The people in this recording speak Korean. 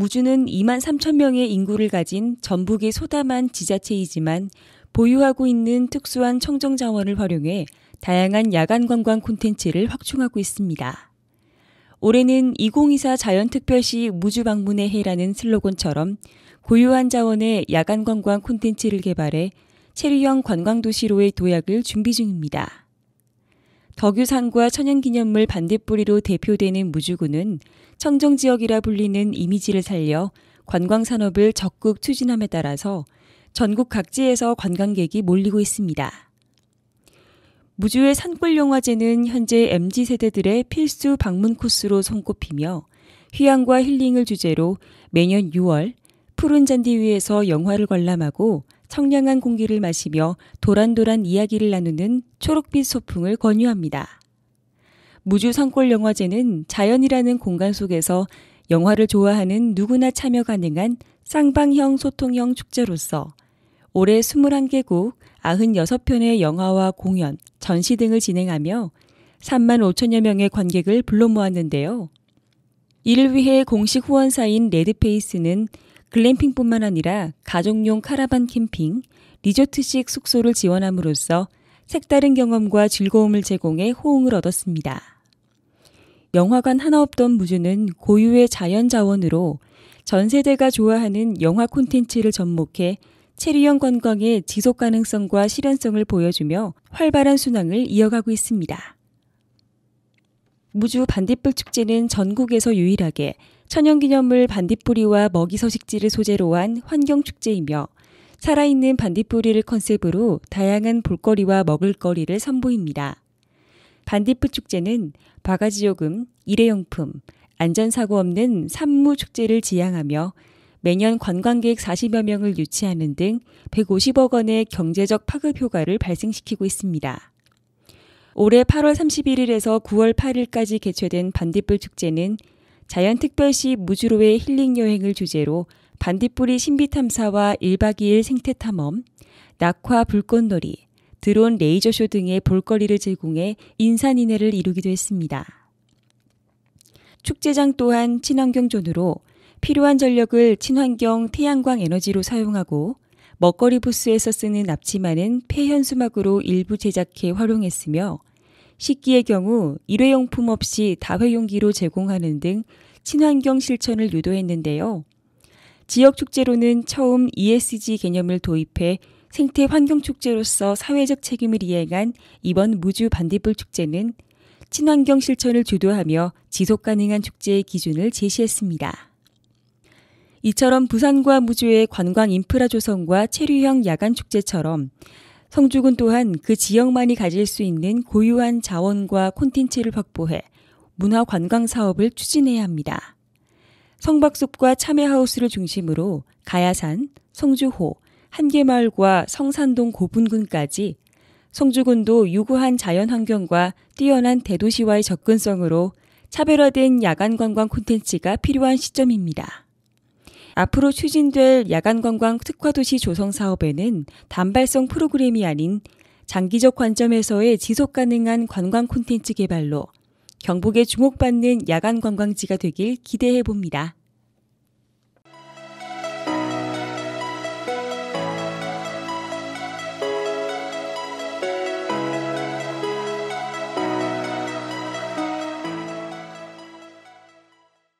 무주는 2만 3천 명의 인구를 가진 전북의 소담한 지자체이지만 보유하고 있는 특수한 청정 자원을 활용해 다양한 야간 관광 콘텐츠를 확충하고 있습니다. 올해는 2024 자연특별시 무주 방문의 해라는 슬로건처럼 고유한 자원의 야간 관광 콘텐츠를 개발해 체류형 관광도시로의 도약을 준비 중입니다. 덕유산과 천연기념물 반딧불이로 대표되는 무주군은 청정 지역이라 불리는 이미지를 살려 관광 산업을 적극 추진함에 따라서 전국 각지에서 관광객이 몰리고 있습니다. 무주의 산골 영화제는 현재 MZ 세대들의 필수 방문 코스로 손꼽히며 휴양과 힐링을 주제로 매년 6월 푸른 잔디 위에서 영화를 관람하고 청량한 공기를 마시며 도란도란 이야기를 나누는 초록빛 소풍을 권유합니다. 무주 산골 영화제는 자연이라는 공간 속에서 영화를 좋아하는 누구나 참여 가능한 쌍방형 소통형 축제로서 올해 21개국 96편의 영화와 공연, 전시 등을 진행하며 3만 5천여 명의 관객을 불러 모았는데요. 이를 위해 공식 후원사인 레드페이스는 글램핑뿐만 아니라 가족용 카라반 캠핑, 리조트식 숙소를 지원함으로써 색다른 경험과 즐거움을 제공해 호응을 얻었습니다. 영화관 하나 없던 무주는 고유의 자연 자원으로 전 세대가 좋아하는 영화 콘텐츠를 접목해 체류형 관광의 지속 가능성과 실현성을 보여주며 활발한 순항을 이어가고 있습니다. 무주 반딧불 축제는 전국에서 유일하게 천연기념물 반딧불이와 먹이 서식지를 소재로 한 환경축제이며 살아있는 반딧불이를 컨셉으로 다양한 볼거리와 먹을거리를 선보입니다. 반딧불 축제는 바가지 요금, 일회용품, 안전사고 없는 산무축제를 지향하며 매년 관광객 40여 명을 유치하는 등 150억 원의 경제적 파급 효과를 발생시키고 있습니다. 올해 8월 31일에서 9월 8일까지 개최된 반딧불 축제는 자연특별시 무주로의 힐링 여행을 주제로 반딧불이 신비탐사와 1박 2일 생태탐험, 낙화 불꽃놀이, 드론 레이저쇼 등의 볼거리를 제공해 인산인해를 이루기도 했습니다. 축제장 또한 친환경존으로 필요한 전력을 친환경 태양광 에너지로 사용하고 먹거리 부스에서 쓰는 납치마는 폐현수막으로 일부 제작해 활용했으며 식기의 경우 일회용품 없이 다회용기로 제공하는 등 친환경 실천을 유도했는데요. 지역 축제로는 처음 ESG 개념을 도입해 생태 환경 축제로서 사회적 책임을 이행한 이번 무주 반딧불 축제는 친환경 실천을 주도하며 지속 가능한 축제의 기준을 제시했습니다. 이처럼 부산과 무주의 관광 인프라 조성과 체류형 야간 축제처럼 성주군 또한 그 지역만이 가질 수 있는 고유한 자원과 콘텐츠를 확보해 문화 관광 사업을 추진해야 합니다. 성박숲과 참외하우스를 중심으로 가야산, 성주호, 한계마을과 성산동 고분군까지 성주군도 유구한 자연 환경과 뛰어난 대도시와의 접근성으로 차별화된 야간 관광 콘텐츠가 필요한 시점입니다. 앞으로 추진될 야간 관광 특화 도시 조성 사업에는 단발성 프로그램이 아닌 장기적 관점에서의 지속 가능한 관광 콘텐츠 개발로 경북에 주목받는 야간 관광지가 되길 기대해 봅니다.